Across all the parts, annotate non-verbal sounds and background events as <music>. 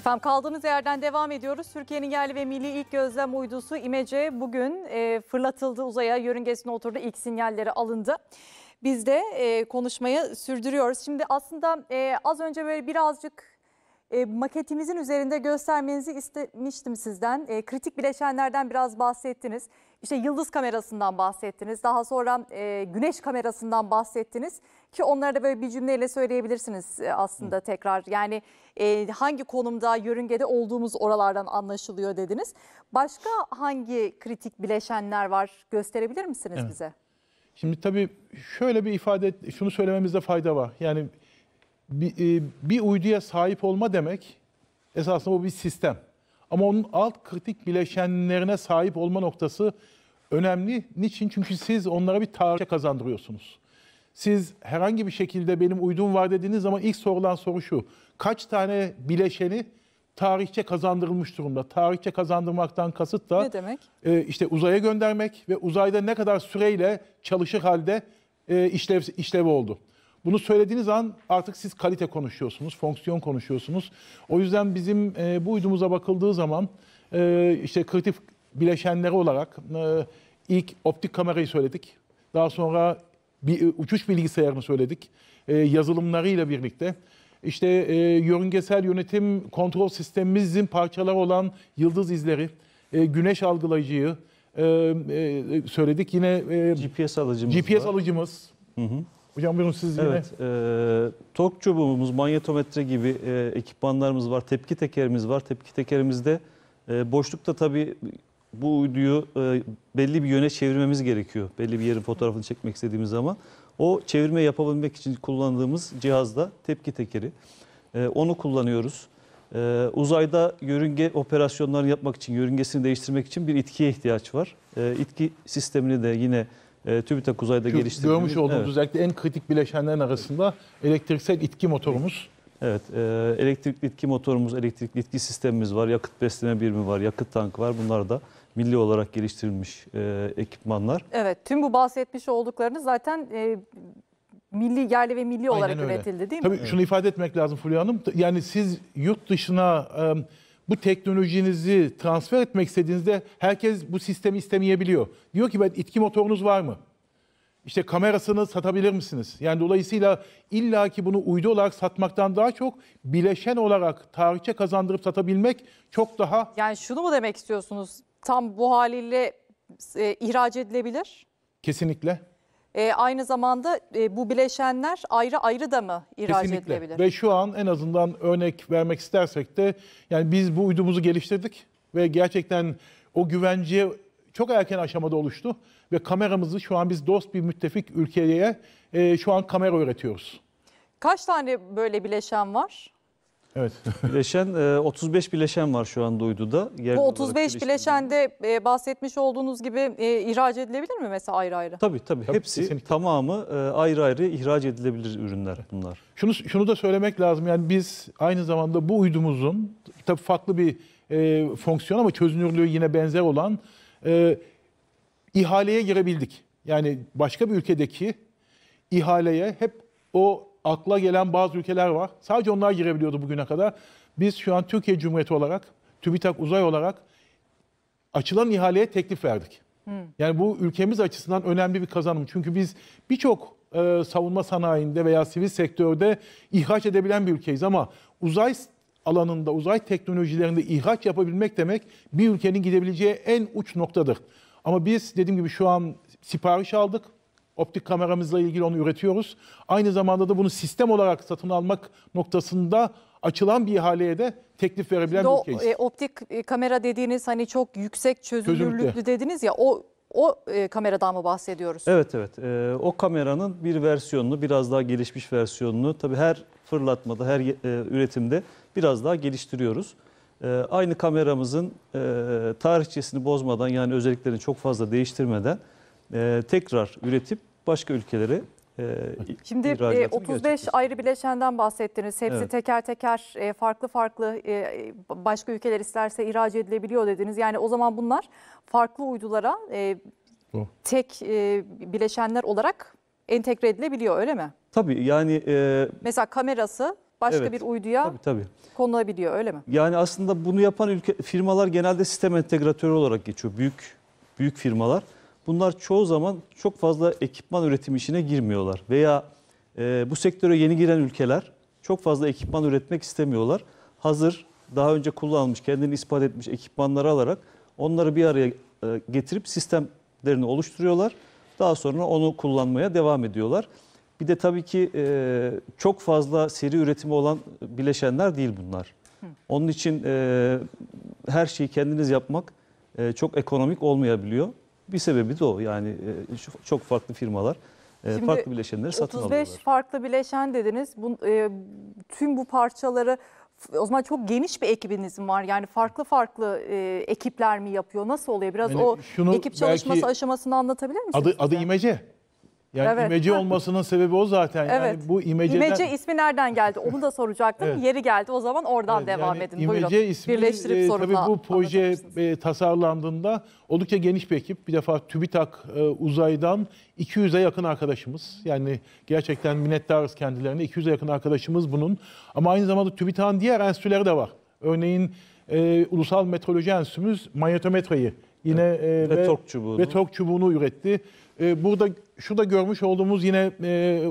Efendim kaldığımız yerden devam ediyoruz. Türkiye'nin yerli ve milli ilk gözlem uydusu İmece bugün e, fırlatıldı uzaya, yörüngesine oturdu, ilk sinyalleri alındı. Biz de e, konuşmayı sürdürüyoruz. Şimdi aslında e, az önce böyle birazcık e, maketimizin üzerinde göstermenizi istemiştim sizden. E, kritik bileşenlerden biraz bahsettiniz. İşte yıldız kamerasından bahsettiniz. Daha sonra e, güneş kamerasından bahsettiniz. Ki onları da böyle bir cümleyle söyleyebilirsiniz e, aslında Hı. tekrar. Yani e, hangi konumda, yörüngede olduğumuz oralardan anlaşılıyor dediniz. Başka hangi kritik bileşenler var gösterebilir misiniz evet. bize? Şimdi tabii şöyle bir ifade, şunu söylememizde fayda var. Yani bir, e, bir uyduya sahip olma demek esasında bu bir sistem. Ama onun alt kritik bileşenlerine sahip olma noktası önemli. Niçin? Çünkü siz onlara bir tarihe kazandırıyorsunuz. Siz herhangi bir şekilde benim uydum var dediğiniz zaman ilk sorulan soru şu. Kaç tane bileşeni tarihçe kazandırılmış durumda. Tarihçe kazandırmaktan kasıt da ne demek? E, işte uzaya göndermek ve uzayda ne kadar süreyle çalışır halde e, işlev işlevi oldu. Bunu söylediğiniz an artık siz kalite konuşuyorsunuz, fonksiyon konuşuyorsunuz. O yüzden bizim e, bu uydumuza bakıldığı zaman e, işte kritik bileşenleri olarak e, ilk optik kamerayı söyledik. Daha sonra bir e, uçuş bilgisayarını söyledik. E, yazılımlarıyla birlikte. İşte e, yörüngesel yönetim kontrol sistemimizin parçaları olan yıldız izleri, e, güneş algılayıcıyı e, e, söyledik. Yine e, GPS alıcımız. GPS var. alıcımız. Hı hı. Hocam buyurun siz yine. Evet, e, tok çubuğumuz, manyetometre gibi e, ekipmanlarımız var, tepki tekerimiz var. Tepki tekerimizde e, boşlukta tabii bu uyduyu e, belli bir yöne çevirmemiz gerekiyor. Belli bir yerin fotoğrafını çekmek istediğimiz zaman. O çevirme yapabilmek için kullandığımız cihazda tepki tekeri. E, onu kullanıyoruz. E, uzayda yörünge operasyonları yapmak için, yörüngesini değiştirmek için bir itkiye ihtiyaç var. E, itki sistemini de yine e, TÜBİTAK Kuzey'de geliştirdiğimiz... Görmüş olduğumuz evet. özellikle en kritik bileşenlerin arasında elektriksel itki motorumuz. Evet, e, elektrikli itki motorumuz, elektrikli itki sistemimiz var, yakıt besleme birimi var, yakıt tankı var. Bunlar da milli olarak geliştirilmiş e, ekipmanlar. Evet, tüm bu bahsetmiş olduklarını zaten e, milli yerli ve milli Aynen olarak öyle. üretildi değil mi? Tabii şunu ifade etmek lazım Fulya Hanım. Yani siz yurt dışına... E, bu teknolojinizi transfer etmek istediğinizde herkes bu sistemi istemeyebiliyor. Diyor ki ben itki motorunuz var mı? İşte kamerasını satabilir misiniz? Yani dolayısıyla illaki bunu uydu olarak satmaktan daha çok bileşen olarak tarihçe kazandırıp satabilmek çok daha... Yani şunu mu demek istiyorsunuz? Tam bu haliyle e, ihraç edilebilir? Kesinlikle. E, aynı zamanda e, bu bileşenler ayrı ayrı da mı ihraç Kesinlikle. edilebilir? Ve şu an en azından örnek vermek istersek de yani biz bu uydumuzu geliştirdik ve gerçekten o güvenceye çok erken aşamada oluştu ve kameramızı şu an biz dost bir müttefik ülkeye e, şu an kamera üretiyoruz. Kaç tane böyle bileşen var? Evet. <laughs> bileşen 35 e, bileşen var şu anda uyduda. Yer Bu 35 bileşende e, bahsetmiş olduğunuz gibi e, ihraç edilebilir mi mesela ayrı ayrı? Tabii tabii. tabii Hepsi kesinlikle. tamamı e, ayrı ayrı ihraç edilebilir ürünler bunlar. Şunu şunu da söylemek lazım. Yani biz aynı zamanda bu uydumuzun tabii farklı bir e, fonksiyon ama çözünürlüğü yine benzer olan e, ihaleye girebildik. Yani başka bir ülkedeki ihaleye hep o akla gelen bazı ülkeler var. Sadece onlar girebiliyordu bugüne kadar. Biz şu an Türkiye Cumhuriyeti olarak, TÜBİTAK Uzay olarak açılan ihaleye teklif verdik. Hı. Yani bu ülkemiz açısından önemli bir kazanım. Çünkü biz birçok e, savunma sanayinde veya sivil sektörde ihraç edebilen bir ülkeyiz ama uzay alanında, uzay teknolojilerinde ihraç yapabilmek demek bir ülkenin gidebileceği en uç noktadır. Ama biz dediğim gibi şu an sipariş aldık. Optik kameramızla ilgili onu üretiyoruz. Aynı zamanda da bunu sistem olarak satın almak noktasında açılan bir ihaleye de teklif verebilen Do, bir ülkeyiz. E, optik e, kamera dediğiniz hani çok yüksek çözünürlüklü Çözünürlükte. dediniz ya o o e, kameradan mı bahsediyoruz? Evet evet. E, o kameranın bir versiyonunu, biraz daha gelişmiş versiyonunu tabii her fırlatmada, her e, üretimde biraz daha geliştiriyoruz. E, aynı kameramızın e, tarihçesini bozmadan yani özelliklerini çok fazla değiştirmeden e, tekrar üretip başka ülkelere Şimdi 35 e, ayrı bileşenden bahsettiniz. Hepsi evet. teker teker e, farklı farklı e, başka ülkeler isterse ihraç edilebiliyor dediniz. Yani o zaman bunlar farklı uydulara tek bileşenler olarak entegre edilebiliyor öyle mi? Tabii yani... E, Mesela kamerası başka evet, bir uyduya tabii, tabii. konulabiliyor öyle mi? Yani aslında bunu yapan ülke, firmalar genelde sistem entegratörü olarak geçiyor. Büyük büyük firmalar. Bunlar çoğu zaman çok fazla ekipman üretim işine girmiyorlar. Veya e, bu sektöre yeni giren ülkeler çok fazla ekipman üretmek istemiyorlar. Hazır, daha önce kullanılmış, kendini ispat etmiş ekipmanları alarak onları bir araya e, getirip sistemlerini oluşturuyorlar. Daha sonra onu kullanmaya devam ediyorlar. Bir de tabii ki e, çok fazla seri üretimi olan bileşenler değil bunlar. Onun için e, her şeyi kendiniz yapmak e, çok ekonomik olmayabiliyor. Bir sebebi de o. Yani e, çok farklı firmalar e, Şimdi farklı bileşenleri satın 35 alıyorlar. 35 farklı bileşen dediniz. Bu, e, tüm bu parçaları o zaman çok geniş bir ekibiniz mi var? Yani farklı farklı e, ekipler mi yapıyor? Nasıl oluyor? Biraz yani o ekip çalışması aşamasını anlatabilir misiniz? Adı, size? adı imece. Yani evet. imece olmasının sebebi o zaten. Evet. Yani bu imece İmece ismi nereden geldi? Onu da soracaktım. evet. Yeri geldi. O zaman oradan evet. devam yani edin. İmece Buyurun. ismi e, Birleştirip e, tabii bu proje e, tasarlandığında oldukça geniş bir ekip. Bir defa TÜBİTAK e, uzaydan 200'e yakın arkadaşımız. Yani gerçekten minnettarız kendilerine. 200'e yakın arkadaşımız bunun. Ama aynı zamanda TÜBİTAK'ın diğer enstitüleri de var. Örneğin e, Ulusal Meteoroloji Enstitümüz manyetometreyi yine evet. e, ve, ve, tork çubuğunu. ve tork çubuğunu üretti. E, burada şu da görmüş olduğumuz yine e,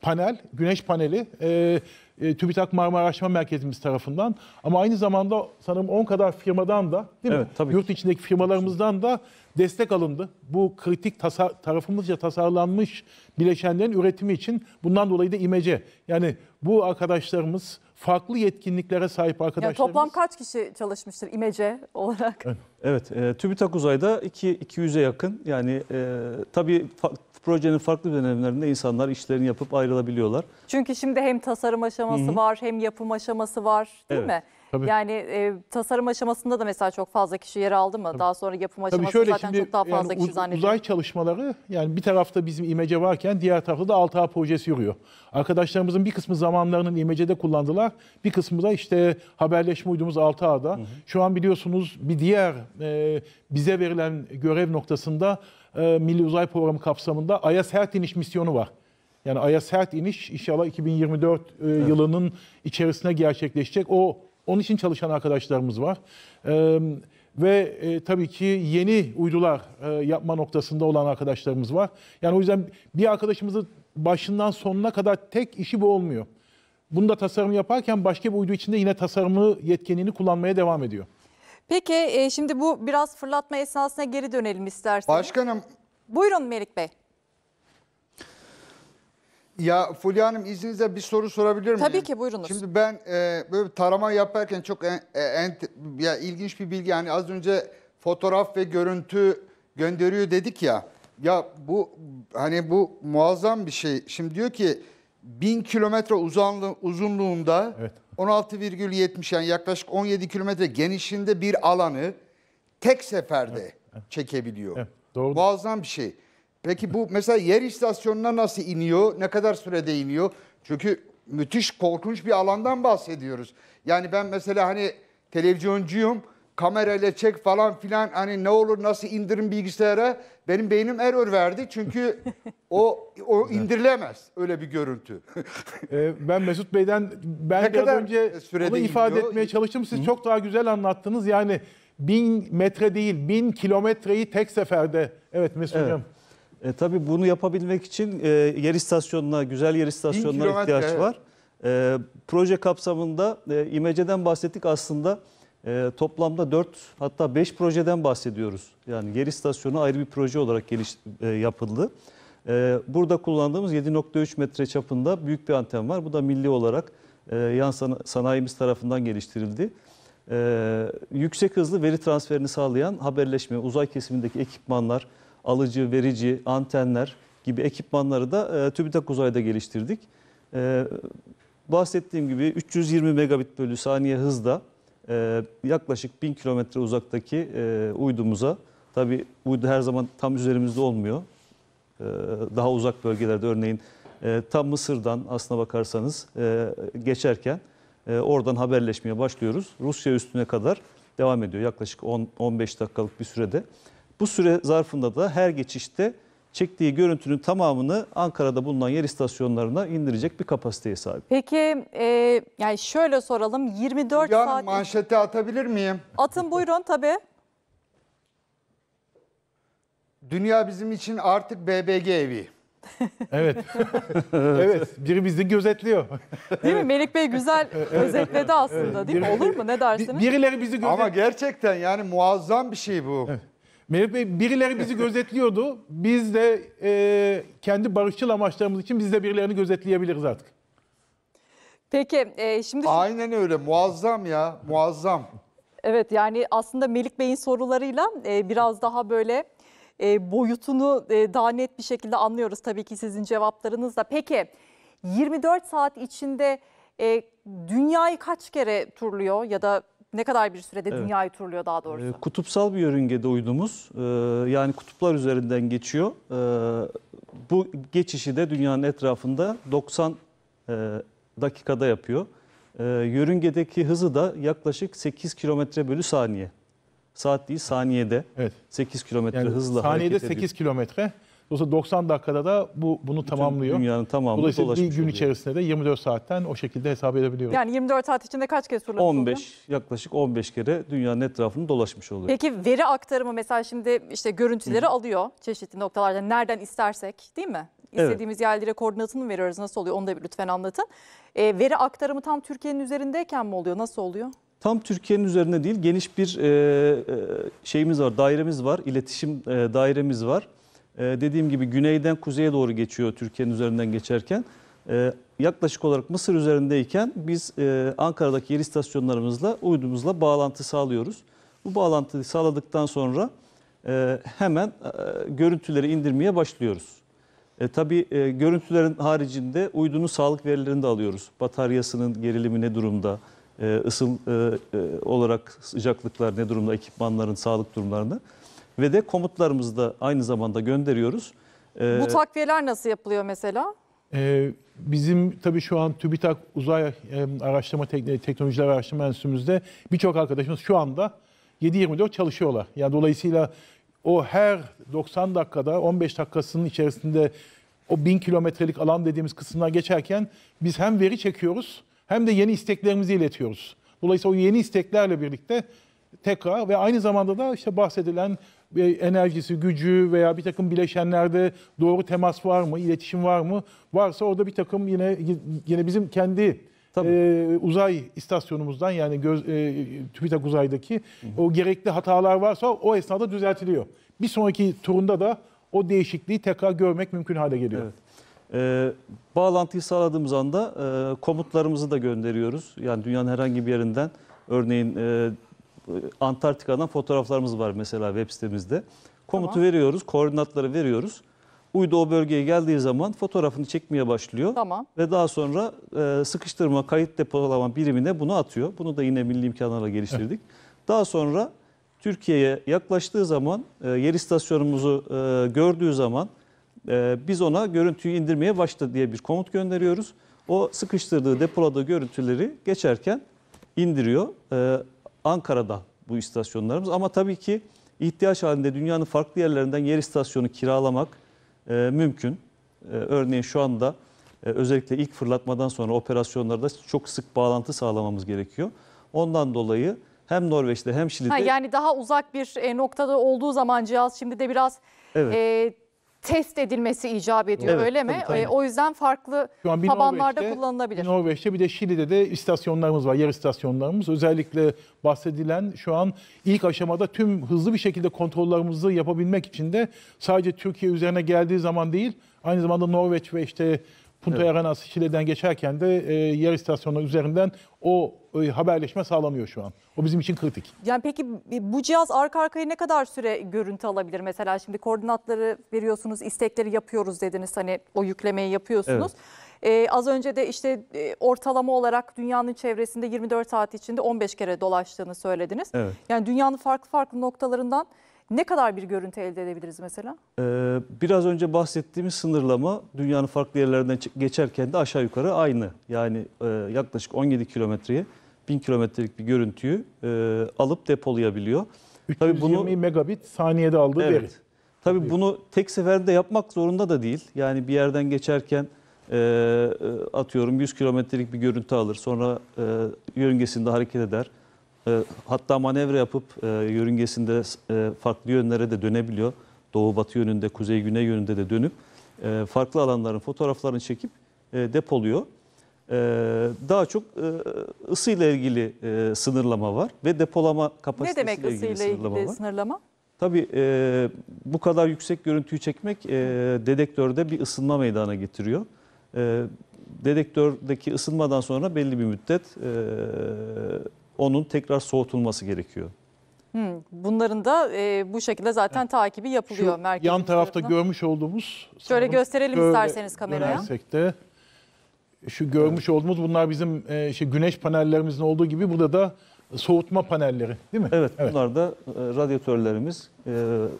panel, güneş paneli e, e, TÜBİTAK Marmara Araştırma Merkezimiz tarafından ama aynı zamanda sanırım 10 kadar firmadan da değil evet, mi? Tabii Yurt içindeki firmalarımızdan da destek alındı. Bu kritik tasar, tarafımızca tasarlanmış bileşenlerin üretimi için bundan dolayı da imece. Yani bu arkadaşlarımız farklı yetkinliklere sahip arkadaşlarımız. Yani toplam kaç kişi çalışmıştır imece olarak? Evet. Evet, e, TÜBİTAK Uzay'da 200'e yakın yani e, tabii fa projenin farklı dönemlerinde insanlar işlerini yapıp ayrılabiliyorlar. Çünkü şimdi hem tasarım aşaması Hı -hı. var hem yapım aşaması var değil evet. mi? Tabii. Yani e, tasarım aşamasında da mesela çok fazla kişi yer aldı mı? Tabii. Daha sonra yapım aşaması Tabii şöyle, zaten şimdi, çok daha fazla yani, kişi zannediyor. Uzay çalışmaları yani bir tarafta bizim imece varken diğer tarafta da 6A projesi yürüyor. Arkadaşlarımızın bir kısmı zamanlarının imecede kullandılar. Bir kısmı da işte haberleşme uydumuz 6A'da. Hı hı. Şu an biliyorsunuz bir diğer e, bize verilen görev noktasında e, Milli Uzay Programı kapsamında Ay'a sert iniş misyonu var. Yani Ay'a sert iniş inşallah 2024 e, evet. yılının içerisine gerçekleşecek. O onun için çalışan arkadaşlarımız var. ve e, tabii ki yeni uydular e, yapma noktasında olan arkadaşlarımız var. Yani o yüzden bir arkadaşımızın başından sonuna kadar tek işi bu olmuyor. Bunu da tasarım yaparken başka bir uydu içinde yine tasarımı yetkinliğini kullanmaya devam ediyor. Peki e, şimdi bu biraz fırlatma esnasına geri dönelim isterseniz. Başkanım. Buyurun Melik Bey. Ya Fulya Hanım izninizle bir soru sorabilir miyim? Tabii ki buyurunuz. Şimdi ben e, böyle tarama yaparken çok en, e, en, ya ilginç bir bilgi yani az önce fotoğraf ve görüntü gönderiyor dedik ya. Ya bu hani bu muazzam bir şey. Şimdi diyor ki 1000 kilometre uzunluğunda evet. 16,70 yani yaklaşık 17 kilometre genişliğinde bir alanı tek seferde evet. çekebiliyor. Evet. Doğru. Muazzam bir şey. Peki bu <laughs> mesela yer istasyonuna nasıl iniyor? Ne kadar sürede iniyor? Çünkü müthiş korkunç bir alandan bahsediyoruz. Yani ben mesela hani televizyoncuyum kamerayla çek falan filan hani ne olur nasıl indirin bilgisayara benim beynim error verdi çünkü <laughs> o o indirilemez öyle bir görüntü. Ee, ben Mesut Bey'den ben ne biraz önce onu ifade gidiyor? etmeye çalıştım siz Hı? çok daha güzel anlattınız yani bin metre değil bin kilometreyi tek seferde evet Mesut evet. Hocam. E, tabii bunu yapabilmek için e, yer istasyonuna, güzel yer istasyonuna ihtiyaç var. E, proje kapsamında e, İmece'den bahsettik aslında e, toplamda 4 hatta 5 projeden bahsediyoruz. Yani yer istasyonu ayrı bir proje olarak geliş, e, yapıldı. E, burada kullandığımız 7.3 metre çapında büyük bir anten var. Bu da milli olarak e, yan sanayimiz tarafından geliştirildi. E, yüksek hızlı veri transferini sağlayan haberleşme, uzay kesimindeki ekipmanlar, alıcı, verici, antenler gibi ekipmanları da e, TÜBİTAK Uzay'da geliştirdik. E, bahsettiğim gibi 320 megabit bölü saniye hızda ee, yaklaşık 1000 kilometre uzaktaki e, uydumuza, tabi uydu her zaman tam üzerimizde olmuyor. Ee, daha uzak bölgelerde örneğin e, tam Mısır'dan aslına bakarsanız e, geçerken e, oradan haberleşmeye başlıyoruz. Rusya üstüne kadar devam ediyor yaklaşık 10-15 dakikalık bir sürede. Bu süre zarfında da her geçişte çektiği görüntünün tamamını Ankara'da bulunan yer istasyonlarına indirecek bir kapasiteye sahip. Peki e, yani şöyle soralım 24 Hülya Hanım saat... manşete atabilir miyim? Atın buyurun tabii. Dünya bizim için artık BBG evi. Evet. <laughs> evet. Biri bizi gözetliyor. Değil mi? Melik Bey güzel <laughs> özetledi aslında değil mi? Olur mu? Ne dersiniz? Birileri bizi gözetliyor. Ama gerçekten yani muazzam bir şey bu. Evet. Mevlüt Bey birileri bizi <laughs> gözetliyordu. Biz de e, kendi barışçıl amaçlarımız için biz de birilerini gözetleyebiliriz artık. Peki e, şimdi... Aynen öyle muazzam ya muazzam. Evet yani aslında Melik Bey'in sorularıyla e, biraz daha böyle e, boyutunu e, daha net bir şekilde anlıyoruz tabii ki sizin cevaplarınızla. Peki 24 saat içinde e, dünyayı kaç kere turluyor ya da ne kadar bir sürede evet. dünyayı turluyor daha ee, doğrusu? E, kutupsal bir yörüngede uydumuz. E, ee, yani kutuplar üzerinden geçiyor. E, bu geçişi de dünyanın etrafında 90 e, dakikada yapıyor. E, yörüngedeki hızı da yaklaşık 8 kilometre bölü saniye. Saat değil saniyede evet. 8 kilometre yani hızla Saniyede 8 kilometre. Dolayısıyla 90 dakikada da bu bunu Bütün tamamlıyor. Dünyanın tamamını Dolayısıyla bir gün oluyor. içerisinde de 24 saatten o şekilde hesap edebiliyoruz. Yani 24 saat içinde kaç kez turlamış 15 oluyor? yaklaşık 15 kere dünyanın etrafını dolaşmış oluyor. Peki veri aktarımı mesela şimdi işte görüntüleri Hı. alıyor çeşitli noktalarda nereden istersek değil mi? İstediğimiz evet. yerlere koordinatını veriyoruz. Nasıl oluyor onu da lütfen anlatın. E, veri aktarımı tam Türkiye'nin üzerindeyken mi oluyor? Nasıl oluyor? Tam Türkiye'nin üzerinde değil geniş bir e, e şeyimiz var, dairemiz var, iletişim e, dairemiz var. Ee, dediğim gibi güneyden kuzeye doğru geçiyor Türkiye'nin üzerinden geçerken. Ee, yaklaşık olarak Mısır üzerindeyken biz e, Ankara'daki yer istasyonlarımızla, uydumuzla bağlantı sağlıyoruz. Bu bağlantıyı sağladıktan sonra e, hemen e, görüntüleri indirmeye başlıyoruz. E, tabii e, görüntülerin haricinde uydunun sağlık verilerini de alıyoruz. Bataryasının gerilimi ne durumda, e, ısıl e, e, olarak sıcaklıklar ne durumda, ekipmanların sağlık durumlarını ve de komutlarımızı da aynı zamanda gönderiyoruz. Ee, Bu takviyeler nasıl yapılıyor mesela? E, bizim tabii şu an TÜBİTAK Uzay e, Araştırma Teknoloji, Teknolojiler Araştırma Enstitümüzde birçok arkadaşımız şu anda 7-24 çalışıyorlar. Yani dolayısıyla o her 90 dakikada 15 dakikasının içerisinde o 1000 kilometrelik alan dediğimiz kısımlar geçerken biz hem veri çekiyoruz hem de yeni isteklerimizi iletiyoruz. Dolayısıyla o yeni isteklerle birlikte tekrar ve aynı zamanda da işte bahsedilen enerjisi, gücü veya bir takım bileşenlerde doğru temas var mı, iletişim var mı? Varsa orada bir takım yine yine bizim kendi E, uzay istasyonumuzdan yani göz, e, TÜBİTAK uzaydaki hı hı. o gerekli hatalar varsa o esnada düzeltiliyor. Bir sonraki turunda da o değişikliği tekrar görmek mümkün hale geliyor. Evet. E, bağlantıyı sağladığımız anda e, komutlarımızı da gönderiyoruz. Yani dünyanın herhangi bir yerinden örneğin e, Antarktika'dan fotoğraflarımız var mesela web sitemizde. Komutu Tamam. veriyoruz, koordinatları veriyoruz. Uydu o bölgeye geldiği zaman fotoğrafını çekmeye başlıyor. Tamam. Ve daha sonra e, sıkıştırma, kayıt depolama birimine bunu atıyor. Bunu da yine milli imkanlarla geliştirdik. Daha sonra Türkiye'ye yaklaştığı zaman, e, yer istasyonumuzu e, gördüğü zaman e, biz ona görüntüyü indirmeye başla diye bir komut gönderiyoruz. O sıkıştırdığı, depoladığı görüntüleri geçerken indiriyor. E, Ankara'da bu istasyonlarımız ama tabii ki ihtiyaç halinde dünyanın farklı yerlerinden yer istasyonu kiralamak e, mümkün. E, örneğin şu anda e, özellikle ilk fırlatmadan sonra operasyonlarda çok sık bağlantı sağlamamız gerekiyor. Ondan dolayı hem Norveç'te hem Şili'de... Ha, yani daha uzak bir e, noktada olduğu zaman cihaz şimdi de biraz... Evet. E, test edilmesi icap ediyor Evet, öyle mi? tabii, E, o yüzden farklı tabanlarda kullanılabilir. Norveç'te bir de Şili'de de istasyonlarımız var, yer istasyonlarımız. Özellikle bahsedilen şu an ilk aşamada tüm hızlı bir şekilde kontrollerimizi yapabilmek için de sadece Türkiye üzerine geldiği zaman değil, aynı zamanda Norveç ve işte Punta evet. Arenas Şile'den geçerken de e, yer istasyonu üzerinden o e, haberleşme sağlanıyor şu an. O bizim için kritik. Yani peki e, bu cihaz arka arkaya ne kadar süre görüntü alabilir? Mesela şimdi koordinatları veriyorsunuz, istekleri yapıyoruz dediniz. Hani o yüklemeyi yapıyorsunuz. Evet. E, az önce de işte e, ortalama olarak dünyanın çevresinde 24 saat içinde 15 kere dolaştığını söylediniz. Evet. Yani dünyanın farklı farklı noktalarından ne kadar bir görüntü elde edebiliriz mesela? Ee, biraz önce bahsettiğimiz sınırlama dünyanın farklı yerlerinden geçerken de aşağı yukarı aynı. Yani e, yaklaşık 17 kilometreye 1000 kilometrelik bir görüntüyü e, alıp depolayabiliyor. 320 Tabii bunu, megabit saniyede aldığı evet, veri. Tabii Tabii. bunu tek seferde yapmak zorunda da değil. Yani bir yerden geçerken e, e atıyorum 100 kilometrelik bir görüntü alır. Sonra e, yörüngesinde hareket eder. E, hatta manevra yapıp e, yörüngesinde e, farklı yönlere de dönebiliyor. Doğu batı yönünde, kuzey güney yönünde de dönüp e, farklı alanların fotoğraflarını çekip e, depoluyor. E, daha çok e, ısıyla ilgili e, sınırlama var ve depolama kapasitesiyle ilgili sınırlama var. Ne demek ısıyla ilgili, ilgili sınırlama? Tabii e, bu kadar yüksek görüntüyü çekmek e, dedektörde bir ısınma meydana getiriyor. E, dedektördeki ısınmadan sonra belli bir müddet e, onun tekrar soğutulması gerekiyor. bunların da e, bu şekilde zaten evet. takibi yapılıyor. Şu merkez yan tarafta tarafından. görmüş olduğumuz... Şöyle gösterelim böyle, isterseniz kameraya. De, şu görmüş evet. olduğumuz bunlar bizim e, işte güneş panellerimizin olduğu gibi burada da soğutma panelleri değil mi? Evet, evet. bunlar da e, radyatörlerimiz. E,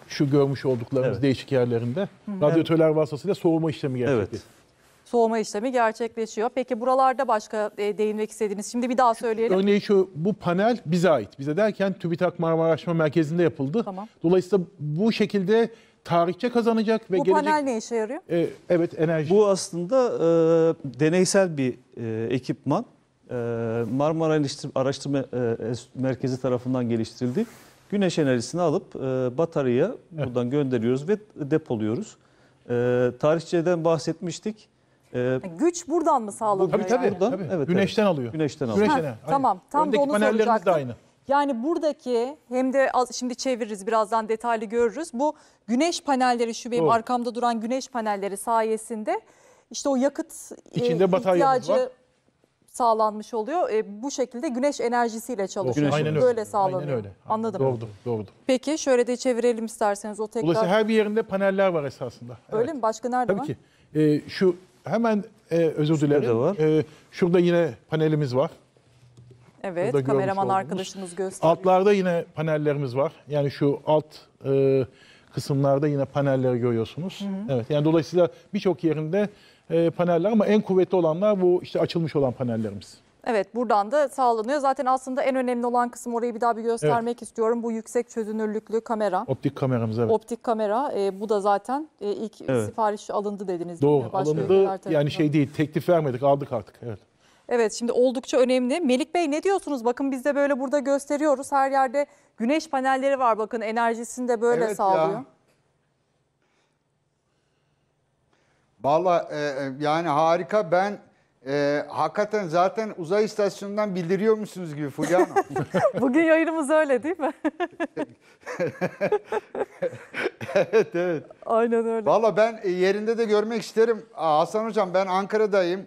şu görmüş olduklarımız evet. değişik yerlerinde. Hı -hı. Radyatörler vasıtasıyla soğuma işlemi gerçekleştiriyor. Evet soğuma işlemi gerçekleşiyor. Peki buralarda başka e, değinmek istediğiniz şimdi bir daha söyleyelim. Örneğin şu bu panel bize ait. Bize derken TÜBİTAK Araştırma Merkezi'nde yapıldı. Tamam. Dolayısıyla bu şekilde tarihçe kazanacak ve Bu gelecek... panel ne işe yarıyor? E, evet enerji. Bu aslında e, deneysel bir e, ekipman. E, Marmara Araştırma e, Merkezi tarafından geliştirildi. Güneş enerjisini alıp e, bataryaya evet. buradan gönderiyoruz ve depoluyoruz. E, tarihçeden bahsetmiştik. Ee, Güç buradan mı sağlanıyor? Tabii tabii. Yani? Buradan, tabii. Evet, güneşten evet. alıyor. Güneşten alıyor. Güneşten, ha, tamam. Tam Öndeki da onu panellerimiz de aynı. Yani buradaki hem de az, şimdi çeviririz birazdan detaylı görürüz. Bu güneş panelleri şu benim Doğru. arkamda duran güneş panelleri sayesinde işte o yakıt e, İçinde e, ihtiyacı sağlanmış oluyor. E, bu şekilde güneş enerjisiyle çalışıyor. Güneş Aynen öyle. sağlanıyor. Aynen öyle. Anladım. Doğrudur, doğrudur. Peki şöyle de çevirelim isterseniz o tekrar. Dolayısıyla her bir yerinde paneller var esasında. Öyle evet. mi? Başka nerede Tabii var? Tabii ki. E, şu hemen e, özür dilerim. Var. E, şurada yine panelimiz var. Evet, Burada kameraman arkadaşımız gösteriyor. Altlarda yine panellerimiz var. Yani şu alt e, kısımlarda yine panelleri görüyorsunuz. Hı hı. Evet, yani dolayısıyla birçok yerinde e, paneller ama en kuvvetli olanlar bu işte açılmış olan panellerimiz. Evet buradan da sağlanıyor. Zaten aslında en önemli olan kısım orayı bir daha bir göstermek evet. istiyorum. Bu yüksek çözünürlüklü kamera. Optik kameramız evet. Optik kamera e, bu da zaten e, ilk evet. sipariş alındı dediniz. Doğru alındı yani şey değil teklif vermedik aldık artık evet. Evet şimdi oldukça önemli. Melik Bey ne diyorsunuz? Bakın biz de böyle burada gösteriyoruz. Her yerde güneş panelleri var bakın enerjisini de böyle evet sağlıyor. Ya. Valla e, e, yani harika ben ee, hakikaten zaten uzay istasyonundan bildiriyor musunuz gibi Fulya Hanım? <laughs> Bugün yayınımız öyle değil mi? evet evet. Aynen öyle. Valla ben e, yerinde de görmek isterim. Aa, Hasan Hocam ben Ankara'dayım.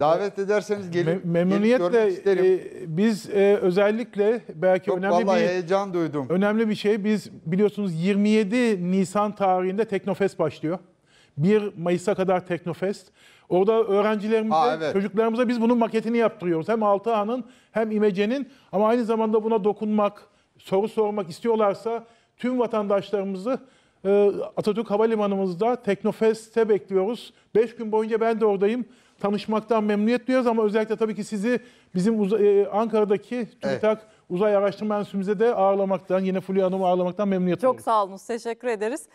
Davet ederseniz gelip, Me memnuniyetle gelip e, isterim. E, biz e, özellikle belki Yok, önemli bir heyecan duydum. Önemli bir şey biz biliyorsunuz 27 Nisan tarihinde Teknofest başlıyor. 1 Mayıs'a kadar Teknofest. Orada öğrencilerimize, ha, evet. çocuklarımıza biz bunun maketini yaptırıyoruz. Hem Altıhan'ın hem İmece'nin ama aynı zamanda buna dokunmak, soru sormak istiyorlarsa tüm vatandaşlarımızı e, Atatürk Havalimanımızda Teknofest'e bekliyoruz. 5 gün boyunca ben de oradayım. Tanışmaktan memnuniyet duyuyoruz ama özellikle tabii ki sizi bizim uzay, e, Ankara'daki TÜBİTAK evet. Uzay Araştırma Enstitümüze de ağırlamaktan, yine Fulya Hanım'ı ağırlamaktan memnuniyet duyuyoruz. Çok sağ olun, teşekkür ederiz.